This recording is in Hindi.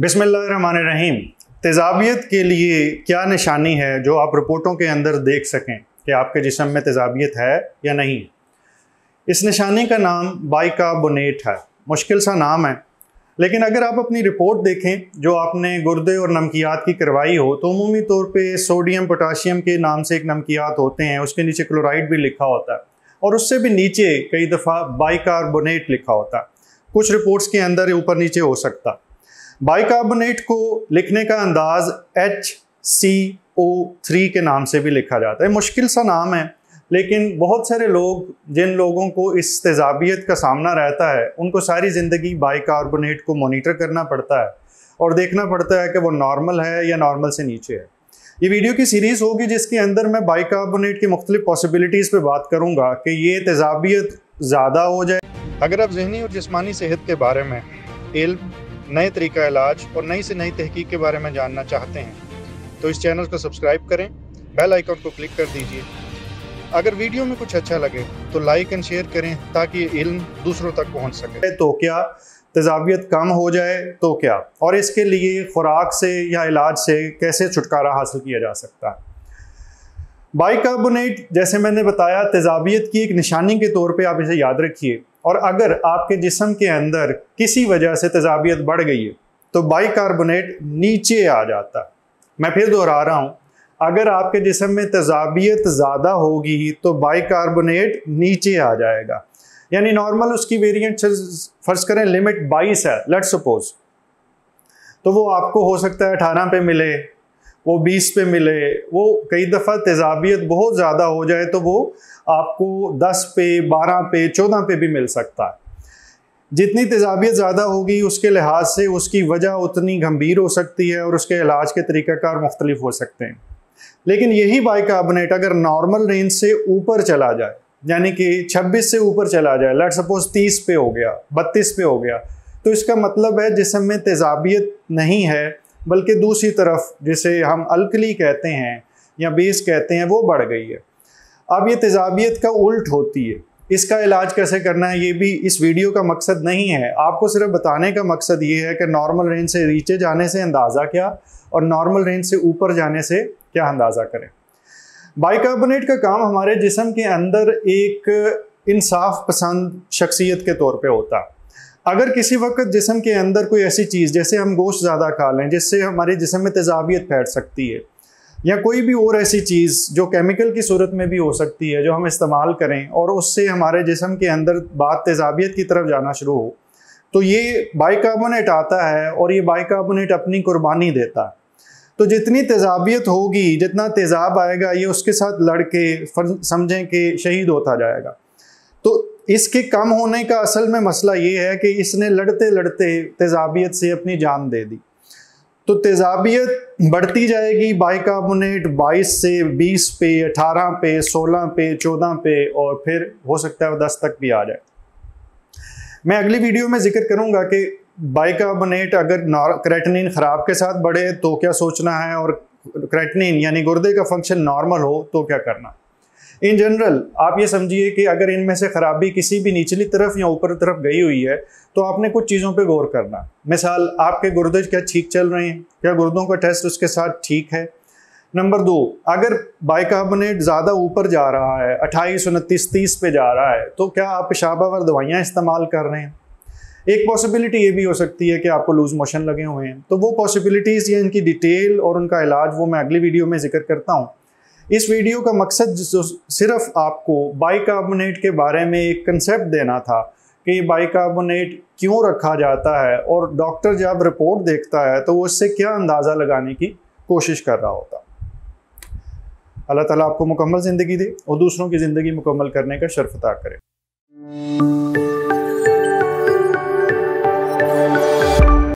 बिसमीम तेज़ाबियत के लिए क्या निशानी है जो आप रिपोर्टों के अंदर देख सकें कि आपके जिसम में तेज़ाबियत है या नहीं इस निशानी का नाम बाइकाबोनेट है मुश्किल सा नाम है लेकिन अगर आप अपनी रिपोर्ट देखें जो आपने गुर्दे और नमकियात की करवाई हो तो अमूमी तौर पे सोडियम पोटाशियम के नाम से एक नमकियात होते हैं उसके नीचे क्लोराइड भी लिखा होता है और उससे भी नीचे कई दफ़ा बाइकार्बोनेट लिखा होता है कुछ रिपोर्ट्स के अंदर ऊपर नीचे हो सकता है बाइकार्बोनेट को लिखने का अंदाज एच सी ओ थ्री के नाम से भी लिखा जाता है मुश्किल सा नाम है लेकिन बहुत सारे लोग जिन लोगों को इस तेजाबियत का सामना रहता है उनको सारी ज़िंदगी बाइकार्बोनेट को मॉनिटर करना पड़ता है और देखना पड़ता है कि वो नॉर्मल है या नॉर्मल से नीचे है ये वीडियो की सीरीज़ होगी जिसके अंदर मैं बाइकार्बोनेट की मुख्तलिफ पॉसिबिलिटीज़ पर बात करूँगा कि ये तेजाबियत ज़्यादा हो जाए अगर आप जहनी और जिसमानी सेहत के बारे में इल्म नए तरीका इलाज और नई से नई तहकीक के बारे में जानना चाहते हैं तो इस चैनल को सब्सक्राइब करें बेल आइकॉन को क्लिक कर दीजिए अगर वीडियो में कुछ अच्छा लगे तो लाइक एंड शेयर करें ताकि इल्म दूसरों तक पहुंच सके तो क्या तजावियत कम हो जाए तो क्या और इसके लिए खुराक से या इलाज से कैसे छुटकारा हासिल किया जा सकता है बाइकार्बोनेट जैसे मैंने बताया तेजाबियत की एक निशानी के तौर पे आप इसे याद रखिए और अगर आपके जिसम के अंदर किसी वजह से तेजाबियत बढ़ गई है तो बाइकार्बोनेट नीचे आ जाता है मैं फिर दोहरा रहा हूँ अगर आपके जिसम में तजाबियत ज़्यादा होगी तो बाइकार्बोनेट नीचे आ जाएगा यानी नॉर्मल उसकी वेरिएंट फर्ज करें लिमिट 22 है लेट सपोज तो वो आपको हो सकता है 18 पे मिले वो 20 पे मिले वो कई दफ़ा तेजाबियत बहुत ज़्यादा हो जाए तो वो आपको 10 पे 12 पे 14 पे भी मिल सकता है जितनी तेजाबियत ज़्यादा होगी उसके लिहाज से उसकी वजह उतनी गंभीर हो सकती है और उसके इलाज के तरीक़ाकार मुख्तलिफ हो सकते हैं लेकिन यही बाइकार्बोनेट अगर नॉर्मल रेंज से ऊपर चला जाए यानी कि 26 से ऊपर चला जाए लेट सपोज 30 पे हो गया 32 पे हो गया तो इसका मतलब है जिसम में तेजाबियत नहीं है बल्कि दूसरी तरफ जिसे हम अलकली कहते हैं या बेस कहते हैं वो बढ़ गई है अब ये तेजाबियत का उल्ट होती है इसका इलाज कैसे करना है ये भी इस वीडियो का मकसद नहीं है आपको सिर्फ बताने का मकसद ये है कि नॉर्मल रेंज से नीचे जाने से अंदाज़ा क्या और नॉर्मल रेंज से ऊपर जाने से क्या अंदाज़ा करें बाइकार्बोनेट का काम हमारे जिसम के अंदर एक इंसाफ पसंद शख्सियत के तौर पे होता है अगर किसी वक्त जिसम के अंदर कोई ऐसी चीज़ जैसे हम गोश्त ज़्यादा खा लें जिससे हमारे जिसम में तेजाबियत फैट सकती है या कोई भी और ऐसी चीज़ जो केमिकल की सूरत में भी हो सकती है जो हम इस्तेमाल करें और उससे हमारे जिसम के अंदर बाद तेजाबियत की तरफ जाना शुरू हो तो ये बाइकार्बोनेट आता है और ये बाइकार्बोनेट अपनी कुर्बानी देता है तो जितनी तेजाबियत होगी जितना तेजाब आएगा ये उसके साथ लड़ के समझें कि शहीद होता जाएगा तो इसके कम होने का असल में मसला ये है कि इसने लड़ते लड़ते तेजाबियत से अपनी जान दे दी तो तेजाबियत बढ़ती जाएगी बाइकार्बोनेट 22 से 20 पे 18 पे 16 पे 14 पे और फिर हो सकता है 10 तक भी आ जाए मैं अगली वीडियो में जिक्र करूंगा कि बाइकार्बोनेट अगर क्रेटनिन खराब के साथ बढ़े तो क्या सोचना है और क्रेटनिन यानी गुर्दे का फंक्शन नॉर्मल हो तो क्या करना इन जनरल आप ये समझिए कि अगर इनमें से खराबी किसी भी निचली तरफ या ऊपर तरफ गई हुई है तो आपने कुछ चीज़ों पे गौर करना मिसाल आपके गुर्दे क्या ठीक चल रहे हैं क्या गुर्दों का टेस्ट उसके साथ ठीक है नंबर दो अगर बाइकार्बोनेट ज़्यादा ऊपर जा रहा है अट्ठाईस उनतीस तीस पे जा रहा है तो क्या आप पेशाबावर दवाइयाँ इस्तेमाल कर रहे हैं एक पॉसिबिलिटी ये भी हो सकती है कि आपको लूज मोशन लगे हुए हैं तो वो पॉसिबिलिटीज़ या इनकी डिटेल और उनका इलाज वो मैं अगली वीडियो में जिक्र करता हूँ इस वीडियो का मकसद जो सिर्फ आपको बाइकार्बोनेट के बारे में एक कंसेप्ट देना था कि बाइकार्बोनेट क्यों रखा जाता है और डॉक्टर जब रिपोर्ट देखता है तो वो इससे क्या अंदाज़ा लगाने की कोशिश कर रहा होता अल्लाह ताला आपको मुकम्मल ज़िंदगी दे और दूसरों की ज़िंदगी मुकम्मल करने का शर्फ अता करें